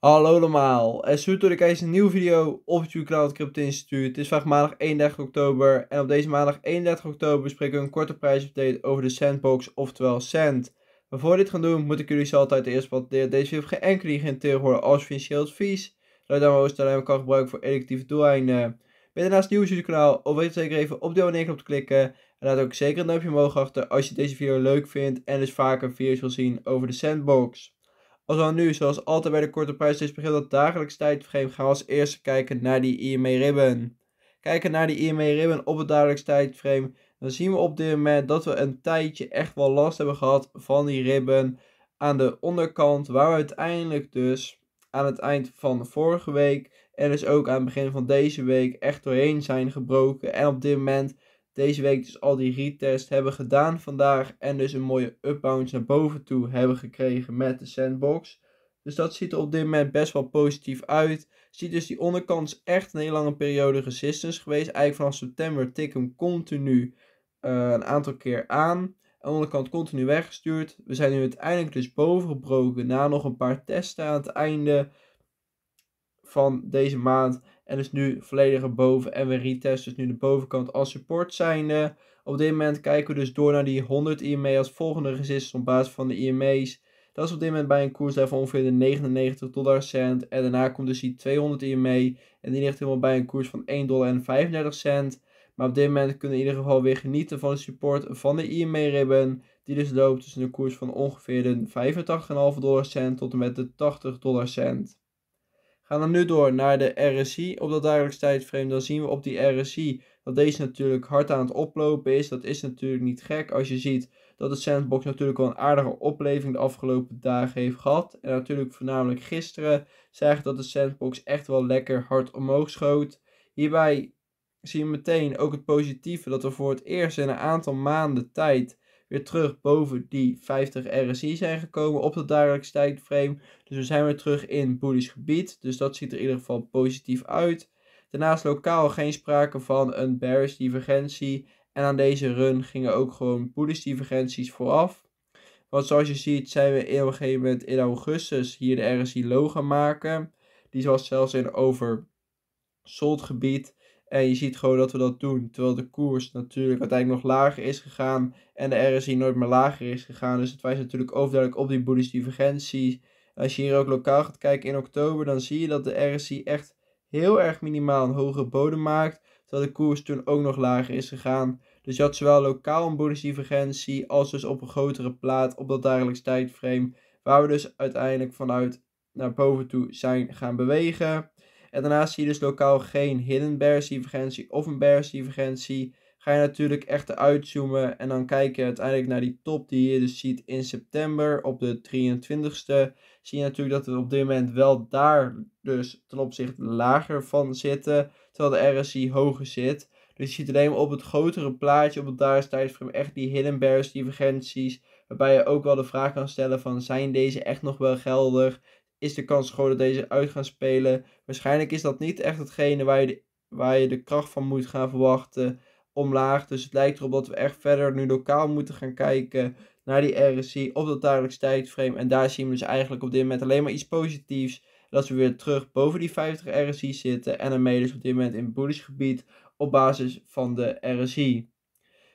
Hallo allemaal, en super door een nieuwe video op het kanaal Crypto Instituut. Het is vandaag maandag 31 oktober en op deze maandag 31 oktober bespreken we een korte prijsupdate over de Sandbox, oftewel Sand. Maar voor dit gaan doen, moet ik jullie zoals dus altijd eerst wat deze video heeft geen enkele geïnteresseerd worden als financieel advies. Dat dan ook alleen kan gebruiken voor educatieve doeleinden. Ben je daarnaast nieuw op kanaal, of weet je zeker even op de abonneerknop te klikken. En laat ook zeker een duimpje omhoog achter als je deze video leuk vindt en dus vaker video's wil zien over de Sandbox. Als we nu, zoals altijd bij de korte prijslijst, begin dat dagelijks tijdframe gaan we als eerste kijken naar die IME ribben Kijken naar die IME ribben op het dagelijks tijdframe. Dan zien we op dit moment dat we een tijdje echt wel last hebben gehad van die ribben aan de onderkant. Waar we uiteindelijk dus aan het eind van vorige week en dus ook aan het begin van deze week echt doorheen zijn gebroken. En op dit moment deze week dus al die retest hebben gedaan vandaag. En dus een mooie upbounce naar boven toe hebben gekregen met de sandbox. Dus dat ziet er op dit moment best wel positief uit. Ziet dus die onderkant is echt een hele lange periode resistance geweest. Eigenlijk vanaf september tik hem continu eh, een aantal keer aan. en de onderkant continu weggestuurd. We zijn nu uiteindelijk dus boven gebroken. na nog een paar testen aan het einde van deze maand. En is nu volledig boven. En we retesten dus nu de bovenkant als support zijnde. Op dit moment kijken we dus door naar die 100 IMA e als volgende resistance op basis van de IMA's. E Dat is op dit moment bij een koers van ongeveer de 99 dollar cent. En daarna komt dus die 200 IMA. E en die ligt helemaal bij een koers van 1 dollar en 35 cent. Maar op dit moment kunnen we in ieder geval weer genieten van de support van de IMA ribben Die dus loopt tussen een koers van ongeveer de 85,5 dollar cent tot en met de 80 dollar cent. Gaan we nu door naar de RSI op dat dagelijks tijdframe. Dan zien we op die RSI dat deze natuurlijk hard aan het oplopen is. Dat is natuurlijk niet gek als je ziet dat de sandbox natuurlijk al een aardige opleving de afgelopen dagen heeft gehad. En natuurlijk voornamelijk gisteren zagen dat de sandbox echt wel lekker hard omhoog schoot. Hierbij zie je meteen ook het positieve dat we voor het eerst in een aantal maanden tijd weer terug boven die 50 RSI zijn gekomen op de dagelijkse tijdframe. Dus we zijn weer terug in bullish gebied. Dus dat ziet er in ieder geval positief uit. Daarnaast lokaal geen sprake van een bearish divergentie. En aan deze run gingen ook gewoon bullish divergenties vooraf. Want zoals je ziet zijn we in een gegeven moment in augustus hier de RSI low gaan maken. Die was zelfs in oversold gebied. En je ziet gewoon dat we dat doen. Terwijl de koers natuurlijk uiteindelijk nog lager is gegaan. En de RSI nooit meer lager is gegaan. Dus het wijst natuurlijk overduidelijk op die bullish divergentie. Als je hier ook lokaal gaat kijken in oktober, dan zie je dat de RSI echt heel erg minimaal een hogere bodem maakt. Terwijl de koers toen ook nog lager is gegaan. Dus je had zowel lokaal een bullish divergentie als dus op een grotere plaat op dat dagelijks tijdframe. Waar we dus uiteindelijk vanuit naar boven toe zijn gaan bewegen. En daarnaast zie je dus lokaal geen hidden bearish divergentie of een bearish divergentie. Ga je natuurlijk echt uitzoomen en dan kijk je uiteindelijk naar die top die je dus ziet in september op de 23ste. Zie je natuurlijk dat we op dit moment wel daar dus ten opzichte lager van zitten, terwijl de RSI hoger zit. Dus je ziet alleen op het grotere plaatje, op het dagelijks tijdframe, echt die hidden bearish divergenties. Waarbij je ook wel de vraag kan stellen van zijn deze echt nog wel geldig? is de kans groot dat deze uit gaan spelen. Waarschijnlijk is dat niet echt hetgene waar je de, waar je de kracht van moet gaan verwachten omlaag. Dus het lijkt erop dat we echt verder nu lokaal moeten gaan kijken naar die RSI op dat dagelijks tijdframe. En daar zien we dus eigenlijk op dit moment alleen maar iets positiefs. Dat we weer terug boven die 50 RSI zitten en daarmee dus op dit moment in bullish gebied op basis van de RSI.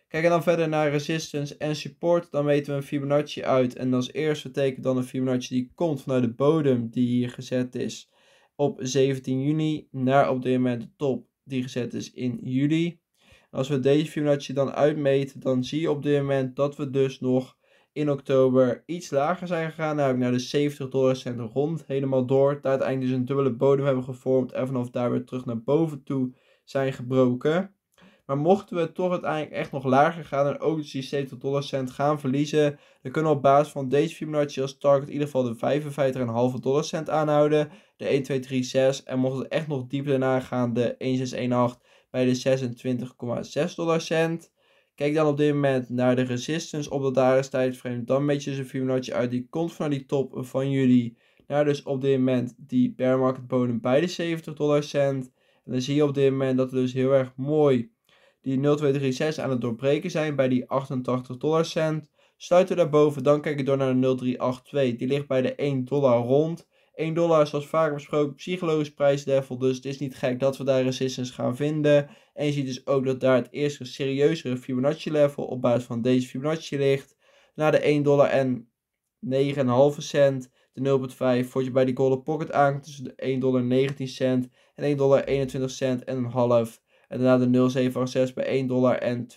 Kijk dan verder naar resistance en support. Dan meten we een Fibonacci uit. En als eerste betekent dan een Fibonacci die komt vanuit de bodem die hier gezet is op 17 juni. Naar op dit moment de top die gezet is in juli. Als we deze Fibonacci dan uitmeten, dan zie je op dit moment dat we dus nog in oktober iets lager zijn gegaan. ik naar de 70 dollar cent rond helemaal door. Daar uiteindelijk dus een dubbele bodem hebben gevormd. En vanaf daar weer terug naar boven toe zijn gebroken. Maar mochten we toch uiteindelijk echt nog lager gaan en ook dus die 70 dollar cent gaan verliezen, dan kunnen we op basis van deze Fibonacci als target in ieder geval de 55,5 dollar cent aanhouden, de 1, 2, 3, 6. en mocht het echt nog dieper daarna gaan, de 1, 6, 1618 bij de 26,6 dollar cent. Kijk dan op dit moment naar de resistance op de dagelijks tijdframe. Dan meet je dus een Fibonacci uit. Die komt van die top van jullie naar dus op dit moment die bear market bodem bij de 70 dollar cent. En dan zie je op dit moment dat er dus heel erg mooi die 0236 aan het doorbreken zijn bij die 88 dollar cent. Sluiten we daarboven, dan kijk je door naar de 0,382. Die ligt bij de 1 dollar rond. 1 dollar zoals vaak besproken, psychologisch prijslevel. Dus het is niet gek dat we daar resistance gaan vinden. En je ziet dus ook dat daar het eerste serieuzere Fibonacci level op basis van deze Fibonacci ligt. Na de 1 dollar en 9,5 cent. De 0,5 word je bij die Golden Pocket aan tussen de 1 dollar 19 cent en 1 dollar 21 cent en een half. En daarna de 0786 bij 1 dollar en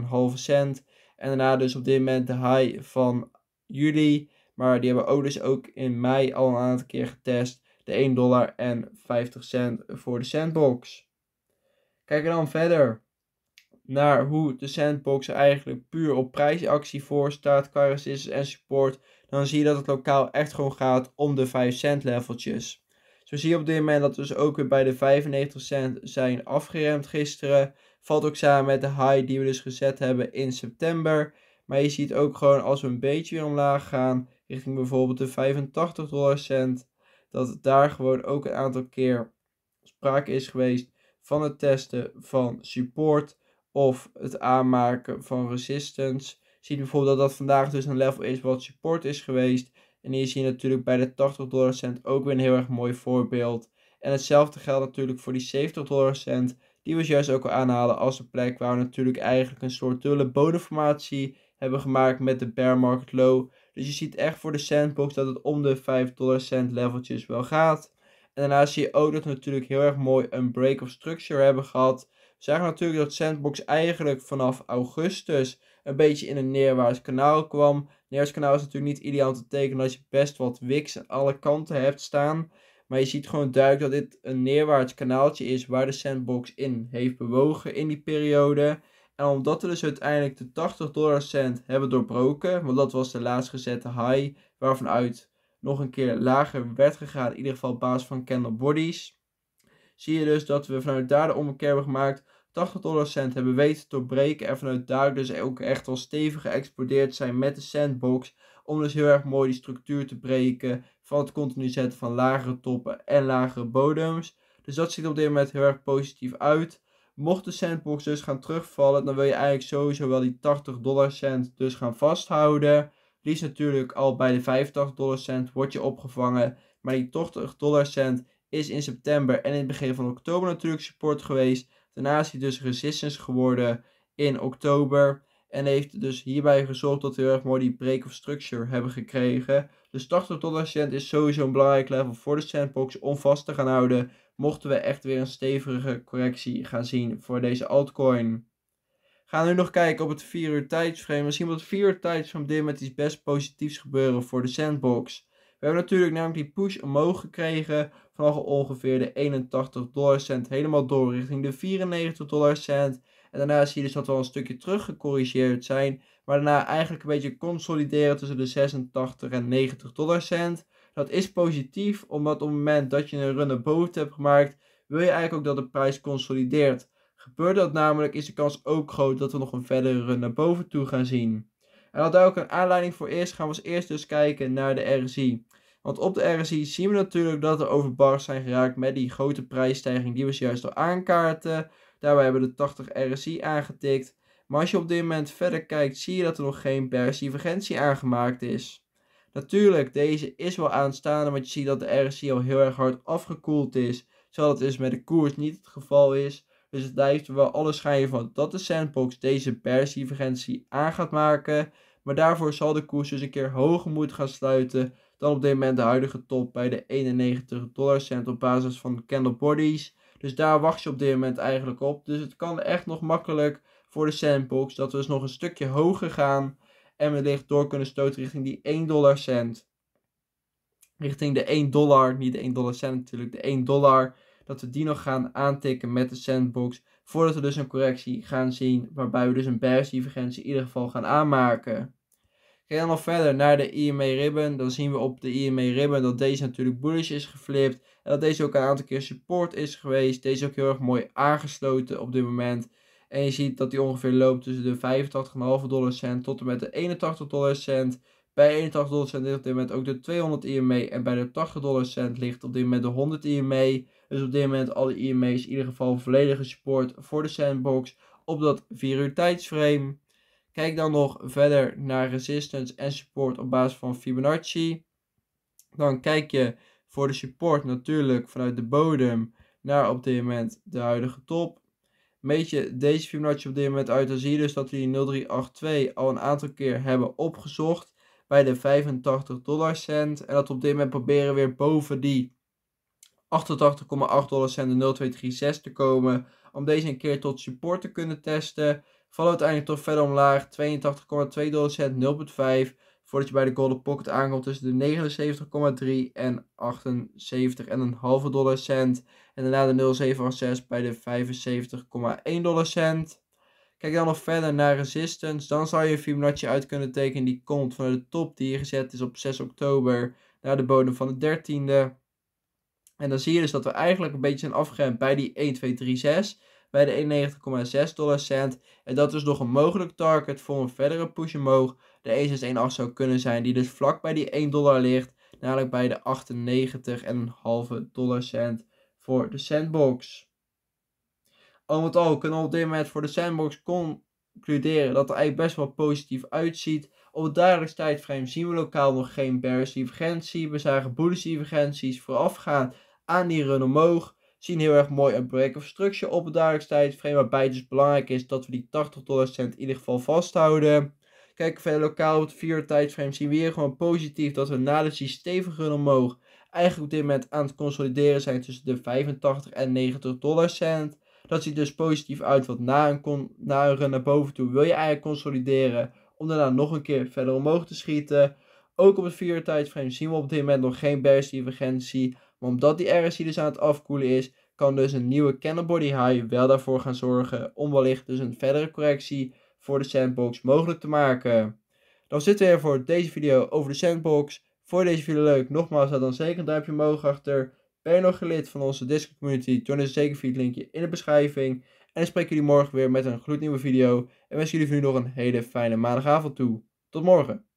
32,5 cent. En daarna dus op dit moment de high van juli. Maar die hebben ook dus ook in mei al een aantal keer getest. De 1 dollar en 50 cent voor de sandbox. Kijken dan verder naar hoe de sandbox er eigenlijk puur op prijsactie voor staat qua resistance en support. Dan zie je dat het lokaal echt gewoon gaat om de 5 cent leveltjes we zien op dit moment dat we dus ook weer bij de 95 cent zijn afgeremd gisteren. Valt ook samen met de high die we dus gezet hebben in september. Maar je ziet ook gewoon als we een beetje weer omlaag gaan, richting bijvoorbeeld de 85 dollar cent, dat daar gewoon ook een aantal keer sprake is geweest van het testen van support of het aanmaken van resistance. Je ziet bijvoorbeeld dat dat vandaag dus een level is wat support is geweest. En hier zie je natuurlijk bij de 80 dollar cent ook weer een heel erg mooi voorbeeld. En hetzelfde geldt natuurlijk voor die 70 dollar cent. Die we juist ook al aanhalen als een plek waar we natuurlijk eigenlijk een soort dulle bodemformatie hebben gemaakt met de bear market low. Dus je ziet echt voor de sandbox dat het om de 5 dollar cent leveltjes wel gaat. En daarnaast zie je ook dat we natuurlijk heel erg mooi een break of structure hebben gehad. We zagen natuurlijk dat Sandbox eigenlijk vanaf augustus een beetje in een neerwaarts kanaal kwam. Neerwaarts kanaal is natuurlijk niet ideaal te tekenen als je best wat wicks aan alle kanten hebt staan. Maar je ziet gewoon duidelijk dat dit een neerwaarts kanaaltje is waar de sandbox in heeft bewogen in die periode. En omdat we dus uiteindelijk de 80 dollar cent hebben doorbroken, want dat was de laatst gezette high, waarvan uit nog een keer lager werd gegaan, in ieder geval op basis van candle bodies, zie je dus dat we vanuit daar de ommekeer hebben gemaakt 80 cent hebben weten te doorbreken en vanuit daar dus ook echt wel stevig geëxplodeerd zijn met de sandbox. Om dus heel erg mooi die structuur te breken van het continu zetten van lagere toppen en lagere bodems. Dus dat ziet op dit moment heel erg positief uit. Mocht de sandbox dus gaan terugvallen, dan wil je eigenlijk sowieso wel die 80 dollar cent dus gaan vasthouden. Die is natuurlijk al bij de 85 dollar cent, wordt je opgevangen. Maar die 80 dollar cent is in september en in het begin van oktober natuurlijk support geweest. Daarna is hij dus resistance geworden in oktober. En heeft dus hierbij gezorgd dat we heel erg mooi die break of structure hebben gekregen. Dus 80 dollar cent is sowieso een belangrijk level voor de sandbox om vast te gaan houden. Mochten we echt weer een stevige correctie gaan zien voor deze altcoin. Gaan we nu nog kijken op het 4 uur tijdsframe. We zien wat 4 uur tijdsframe dit met iets best positiefs gebeuren voor de sandbox. We hebben natuurlijk namelijk die push omhoog gekregen vanaf ongeveer de 81 dollar cent helemaal door richting de 94 dollar cent. En daarna zie je dus dat we al een stukje teruggecorrigeerd zijn. Maar daarna eigenlijk een beetje consolideren tussen de 86 en 90 dollar cent. Dat is positief, omdat op het moment dat je een run naar boven hebt gemaakt, wil je eigenlijk ook dat de prijs consolideert. Gebeurt dat namelijk, is de kans ook groot dat we nog een verdere run naar boven toe gaan zien. En dat daar ook een aanleiding voor eerst gaan we als eerst dus kijken naar de RSI. Want op de RSI zien we natuurlijk dat er overbars zijn geraakt met die grote prijsstijging die we juist al aankaarten. Daarbij hebben we de 80 RSI aangetikt. Maar als je op dit moment verder kijkt, zie je dat er nog geen divergentie aangemaakt is. Natuurlijk, deze is wel aanstaande, want je ziet dat de RSI al heel erg hard afgekoeld is. Terwijl het dus met de koers niet het geval is. Dus het lijkt wel alle schijnen van dat de sandbox deze persdivergentie aan gaat maken. Maar daarvoor zal de koers dus een keer hoger moeten gaan sluiten dan op dit moment de huidige top bij de 91 dollar cent op basis van candle bodies. Dus daar wacht je op dit moment eigenlijk op. Dus het kan echt nog makkelijk voor de sandbox dat we dus nog een stukje hoger gaan. En wellicht door kunnen stoten richting die 1 dollar cent. Richting de 1 dollar, niet de 1 dollar cent natuurlijk, de 1 dollar. Dat we die nog gaan aantikken met de sandbox. Voordat we dus een correctie gaan zien. Waarbij we dus een bearish divergentie in ieder geval gaan aanmaken. Gaan we nog verder naar de IME Ribbon. Dan zien we op de IME Ribbon dat deze natuurlijk bullish is geflipt. En dat deze ook een aantal keer support is geweest. Deze ook heel erg mooi aangesloten op dit moment. En je ziet dat die ongeveer loopt tussen de 85,5 dollar cent tot en met de 81 dollar cent. Bij 81 dollar cent ligt op dit moment ook de 200 IME. En bij de 80 dollar cent ligt op dit moment de 100 IME. Dus op dit moment alle IME's in ieder geval volledige support voor de sandbox op dat 4 uur tijdsframe. Kijk dan nog verder naar resistance en support op basis van Fibonacci. Dan kijk je voor de support natuurlijk vanuit de bodem naar op dit moment de huidige top. Meet je deze Fibonacci op dit moment uit, dan zie je dus dat we die 0382 al een aantal keer hebben opgezocht bij de 85 dollar cent. En dat we op dit moment proberen weer boven die 88,8 dollar cent de 0236 te komen. Om deze een keer tot support te kunnen testen vallen uiteindelijk toch verder omlaag. 82,2 dollar cent, 0,5. Voordat je bij de Golden Pocket aankomt tussen de 79,3 en 78,5 dollar cent. En daarna de 0,7 bij de 75,1 dollar cent. Kijk dan nog verder naar Resistance. Dan zou je een Fibonacci uit kunnen tekenen die komt vanuit de top die hier gezet is op 6 oktober naar de bodem van de 13e. En dan zie je dus dat we eigenlijk een beetje zijn afgeremd bij die 1, 2, 3, 6 bij de 91,6 dollar cent. En dat is nog een mogelijk target voor een verdere push omhoog. De E618 zou kunnen zijn die dus vlak bij die 1 dollar ligt. Namelijk bij de 98,5 dollar cent voor de sandbox. Al met al kunnen we op dit moment voor de sandbox concluderen dat er eigenlijk best wel positief uitziet. Op het dagelijks tijdframe zien we lokaal nog geen bearish divergentie. We zagen bullish divergenties voorafgaan aan die run omhoog zien heel erg mooi een break of structure op het dagelijks tijdframe. Waarbij het dus belangrijk is dat we die 80 dollar cent in ieder geval vasthouden. Kijken verder lokaal op het 4 tijdframe zien we hier gewoon positief dat we na de stevig run omhoog eigenlijk op dit moment aan het consolideren zijn tussen de 85 en 90 dollar cent. Dat ziet dus positief uit, want na een, na een run naar boven toe wil je eigenlijk consolideren om daarna nog een keer verder omhoog te schieten. Ook op het 4 tijdframe zien we op dit moment nog geen bearish divergentie. Maar omdat die RSI dus aan het afkoelen is, kan dus een nieuwe candle body high wel daarvoor gaan zorgen om wellicht dus een verdere correctie voor de sandbox mogelijk te maken. Dan zitten we weer voor deze video over de sandbox. je deze video leuk, nogmaals, laat dan zeker een duimpje omhoog achter. Ben je nog lid van onze Discord community? Join dus zeker via het linkje in de beschrijving. En ik spreek jullie morgen weer met een gloednieuwe video. En wens jullie nu nog een hele fijne maandagavond toe. Tot morgen!